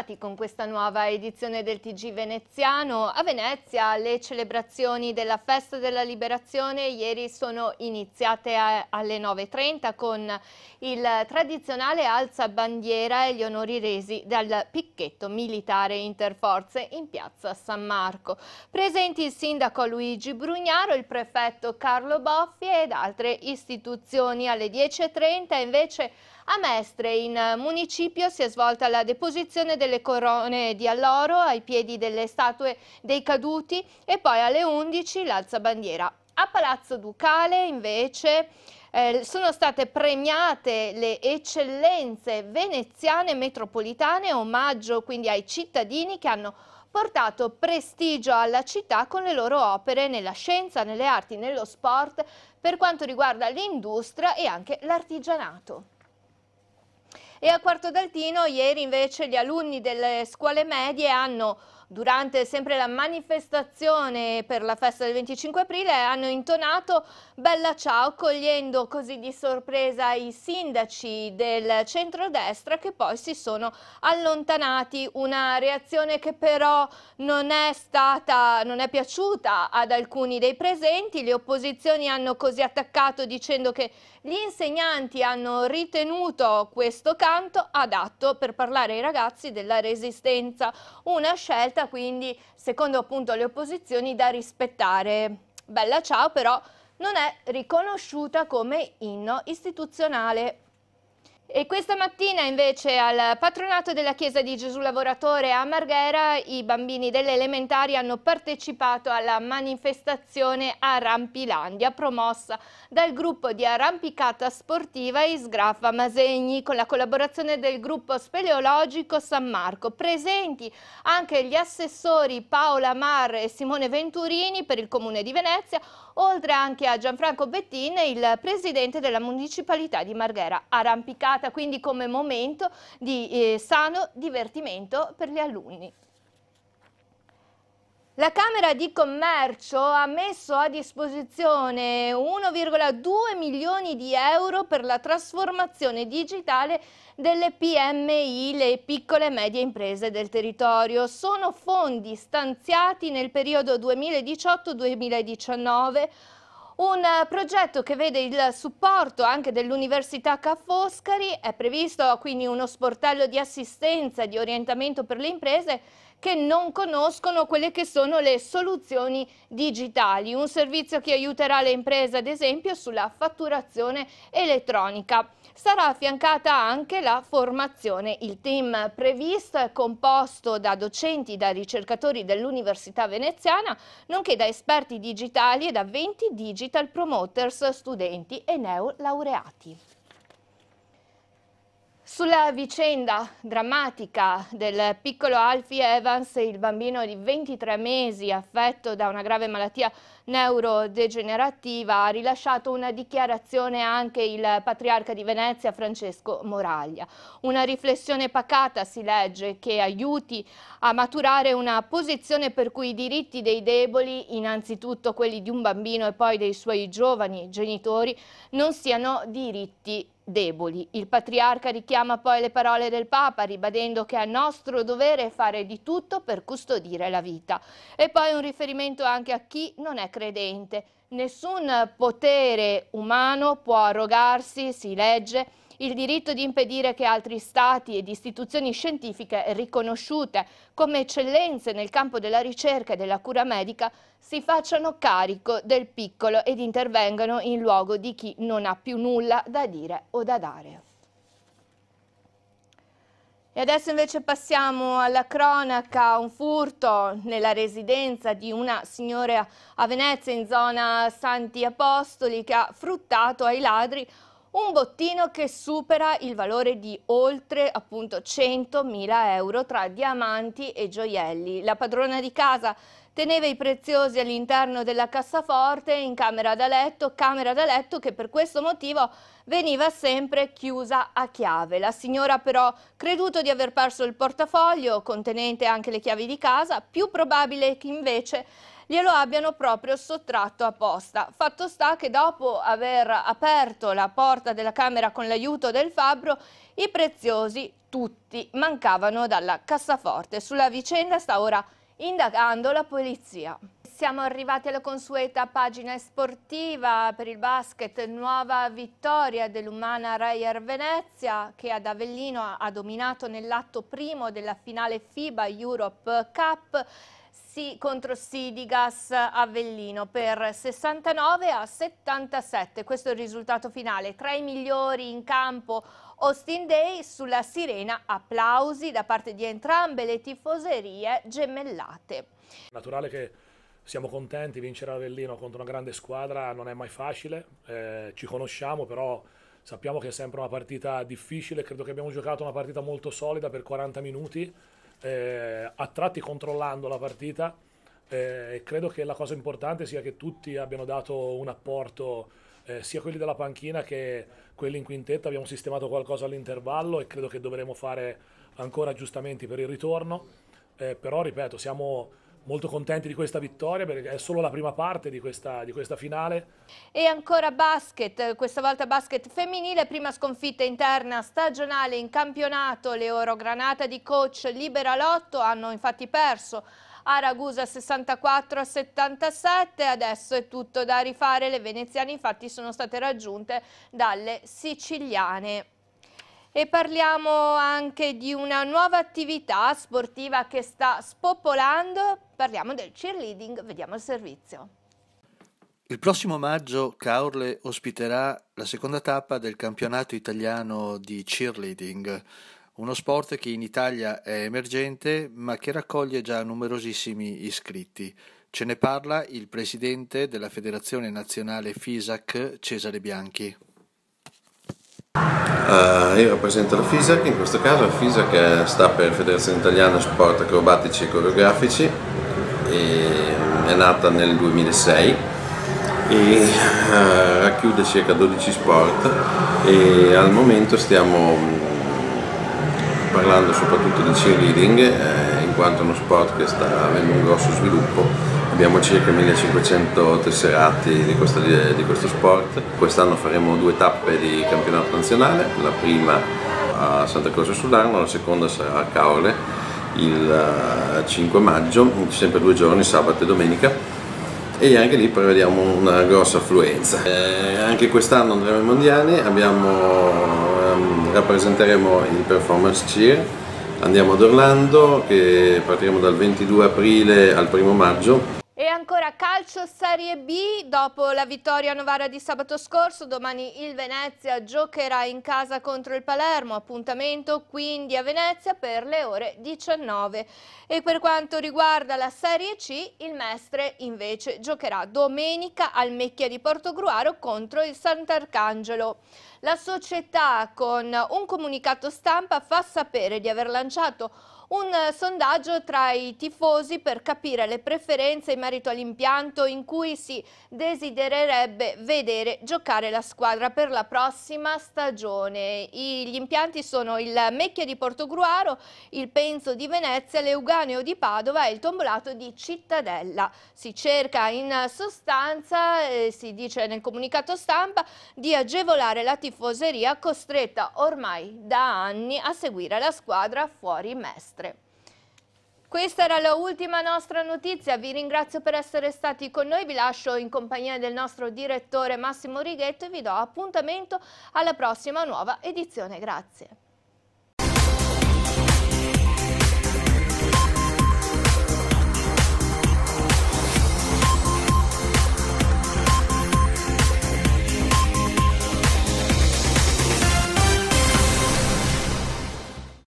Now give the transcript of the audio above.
ritrovati con questa nuova edizione del TG veneziano. A Venezia le celebrazioni della Festa della Liberazione ieri sono iniziate a, alle 9.30 con il tradizionale alza bandiera e gli onori resi dal picchetto militare interforze in piazza San Marco. Presenti il sindaco Luigi Brugnaro, il prefetto Carlo Boffi ed altre istituzioni. Alle 10.30 invece a Mestre, in municipio, si è svolta la deposizione delle corone di alloro ai piedi delle statue dei caduti e poi alle 11 l'alzabandiera. A Palazzo Ducale, invece, eh, sono state premiate le eccellenze veneziane metropolitane, omaggio quindi ai cittadini che hanno portato prestigio alla città con le loro opere nella scienza, nelle arti, nello sport, per quanto riguarda l'industria e anche l'artigianato. E a Quarto d'Altino ieri invece gli alunni delle scuole medie hanno durante sempre la manifestazione per la festa del 25 aprile hanno intonato Bella Ciao cogliendo così di sorpresa i sindaci del centrodestra che poi si sono allontanati, una reazione che però non è stata, non è piaciuta ad alcuni dei presenti, le opposizioni hanno così attaccato dicendo che gli insegnanti hanno ritenuto questo canto adatto per parlare ai ragazzi della resistenza, una scelta giusta, quindi secondo appunto le opposizioni da rispettare. Bella ciao però non è riconosciuta come inno istituzionale. E questa mattina invece al patronato della Chiesa di Gesù Lavoratore a Marghera i bambini delle elementari hanno partecipato alla manifestazione Arampilandia promossa dal gruppo di arrampicata sportiva Isgraffa Masegni con la collaborazione del gruppo speleologico San Marco. Presenti anche gli assessori Paola Mar e Simone Venturini per il Comune di Venezia oltre anche a Gianfranco Bettin, il presidente della municipalità di Marghera. Arrampicata quindi come momento di eh, sano divertimento per gli alunni. La Camera di Commercio ha messo a disposizione 1,2 milioni di euro per la trasformazione digitale delle PMI, le piccole e medie imprese del territorio. Sono fondi stanziati nel periodo 2018-2019 un progetto che vede il supporto anche dell'Università Ca' Foscari, è previsto quindi uno sportello di assistenza e di orientamento per le imprese che non conoscono quelle che sono le soluzioni digitali, un servizio che aiuterà le imprese ad esempio sulla fatturazione elettronica. Sarà affiancata anche la formazione. Il team previsto è composto da docenti, da ricercatori dell'Università Veneziana, nonché da esperti digitali e da 20 digital promoters, studenti e neolaureati. Sulla vicenda drammatica del piccolo Alfie Evans, il bambino di 23 mesi affetto da una grave malattia neurodegenerativa, ha rilasciato una dichiarazione anche il patriarca di Venezia Francesco Moraglia. Una riflessione pacata, si legge, che aiuti a maturare una posizione per cui i diritti dei deboli, innanzitutto quelli di un bambino e poi dei suoi giovani genitori, non siano diritti deboli. Il patriarca richiama poi le parole del Papa, ribadendo che è nostro dovere fare di tutto per custodire la vita. E poi un riferimento anche a chi non è credente. Nessun potere umano può arrogarsi, si legge, il diritto di impedire che altri stati ed istituzioni scientifiche riconosciute come eccellenze nel campo della ricerca e della cura medica si facciano carico del piccolo ed intervengano in luogo di chi non ha più nulla da dire o da dare. E adesso invece passiamo alla cronaca, un furto nella residenza di una signora a Venezia in zona Santi Apostoli che ha fruttato ai ladri un bottino che supera il valore di oltre appunto 100.000 euro tra diamanti e gioielli. La padrona di casa teneva i preziosi all'interno della cassaforte in camera da letto, camera da letto che per questo motivo veniva sempre chiusa a chiave. La signora però, creduto di aver perso il portafoglio, contenente anche le chiavi di casa, più probabile che invece glielo abbiano proprio sottratto apposta. Fatto sta che dopo aver aperto la porta della camera con l'aiuto del fabbro, i preziosi tutti mancavano dalla cassaforte. Sulla vicenda sta ora indagando la polizia. Siamo arrivati alla consueta pagina sportiva per il basket, nuova vittoria dell'Umana Rayer Venezia che ad Avellino ha dominato nell'atto primo della finale FIBA Europe Cup Renzi contro Sidigas Avellino per 69 a 77. Questo è il risultato finale. Tra i migliori in campo Austin Day sulla sirena applausi da parte di entrambe le tifoserie gemellate. Naturale che siamo contenti, vincere Avellino contro una grande squadra non è mai facile, eh, ci conosciamo però sappiamo che è sempre una partita difficile, credo che abbiamo giocato una partita molto solida per 40 minuti eh, a tratti controllando la partita. Eh, credo che la cosa importante sia che tutti abbiano dato un apporto, eh, sia quelli della panchina che quelli in quintetta. Abbiamo sistemato qualcosa all'intervallo e credo che dovremo fare ancora aggiustamenti per il ritorno. Eh, però, ripeto, siamo molto contenti di questa vittoria perché è solo la prima parte di questa, di questa, finale. E ancora basket, eh, questa volta basket femminile, prima sconfitta interna stagionale in campionato, le Orogranata di coach Libera Lotto hanno infatti perso a Ragusa 64 a 77, adesso è tutto da rifare, le veneziane infatti sono state raggiunte dalle siciliane. E parliamo anche di una nuova attività sportiva che sta spopolando, parliamo del cheerleading, vediamo il servizio. Il prossimo maggio Caorle ospiterà la seconda tappa del campionato italiano di cheerleading, uno sport che in Italia è emergente ma che raccoglie già numerosissimi iscritti. Ce ne parla il presidente della Federazione Nazionale FISAC Cesare Bianchi. Uh, io rappresento la FISAC, in questo caso la FISAC sta per Federazione Italiana Sport Acrobatici e Coreografici, e mm, è nata nel 2006 e uh, racchiude circa 12 sport e al momento stiamo mm, parlando soprattutto di cheerleading, eh, in quanto è uno sport che sta avendo un grosso sviluppo. Abbiamo circa 1500 tesserati di questo, di questo sport. Quest'anno faremo due tappe di campionato nazionale, la prima a Santa Croce Sudarno, la seconda sarà a Caole il 5 eh, maggio, sempre due giorni, sabato e domenica e anche lì prevediamo una grossa affluenza. Eh, anche quest'anno andremo ai mondiali, abbiamo, ehm, rappresenteremo il performance cheer Andiamo ad Orlando che partiremo dal 22 aprile al 1 maggio e ancora calcio Serie B, dopo la vittoria a Novara di sabato scorso, domani il Venezia giocherà in casa contro il Palermo, appuntamento quindi a Venezia per le ore 19. E per quanto riguarda la Serie C, il Mestre invece giocherà domenica al Mecchia di Portogruaro contro il Sant'Arcangelo. La società con un comunicato stampa fa sapere di aver lanciato un sondaggio tra i tifosi per capire le preferenze in merito all'impianto in cui si desidererebbe vedere giocare la squadra per la prossima stagione. I, gli impianti sono il Mecchia di Portogruaro, il Penso di Venezia, l'Euganeo di Padova e il Tombolato di Cittadella. Si cerca in sostanza, eh, si dice nel comunicato stampa, di agevolare la tifoseria costretta ormai da anni a seguire la squadra fuori Mestre. Questa era l'ultima nostra notizia, vi ringrazio per essere stati con noi, vi lascio in compagnia del nostro direttore Massimo Righetto e vi do appuntamento alla prossima nuova edizione. Grazie.